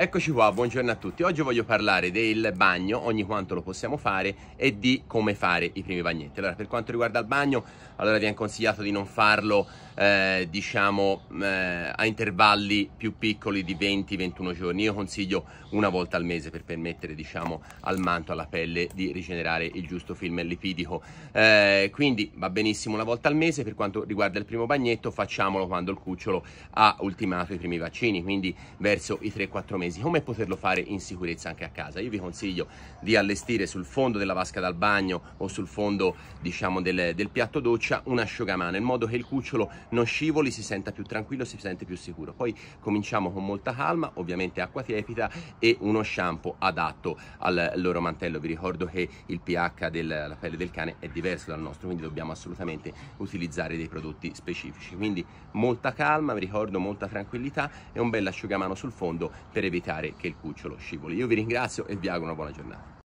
Eccoci qua, buongiorno a tutti. Oggi voglio parlare del bagno, ogni quanto lo possiamo fare e di come fare i primi bagnetti. Allora, per quanto riguarda il bagno, allora vi hanno consigliato di non farlo eh, diciamo eh, a intervalli più piccoli di 20-21 giorni. Io consiglio una volta al mese per permettere diciamo al manto, alla pelle di rigenerare il giusto film lipidico. Eh, quindi va benissimo una volta al mese. Per quanto riguarda il primo bagnetto facciamolo quando il cucciolo ha ultimato i primi vaccini, quindi verso i 3-4 mesi. Come poterlo fare in sicurezza anche a casa? Io vi consiglio di allestire sul fondo della vasca dal bagno o sul fondo diciamo del, del piatto doccia un asciugamano in modo che il cucciolo non scivoli, si senta più tranquillo, si sente più sicuro. Poi cominciamo con molta calma, ovviamente acqua tiepida e uno shampoo adatto al loro mantello. Vi ricordo che il pH della pelle del cane è diverso dal nostro, quindi dobbiamo assolutamente utilizzare dei prodotti specifici. Quindi molta calma, vi ricordo molta tranquillità e un bel asciugamano sul fondo per evitare che il cucciolo scivoli. Io vi ringrazio e vi auguro una buona giornata.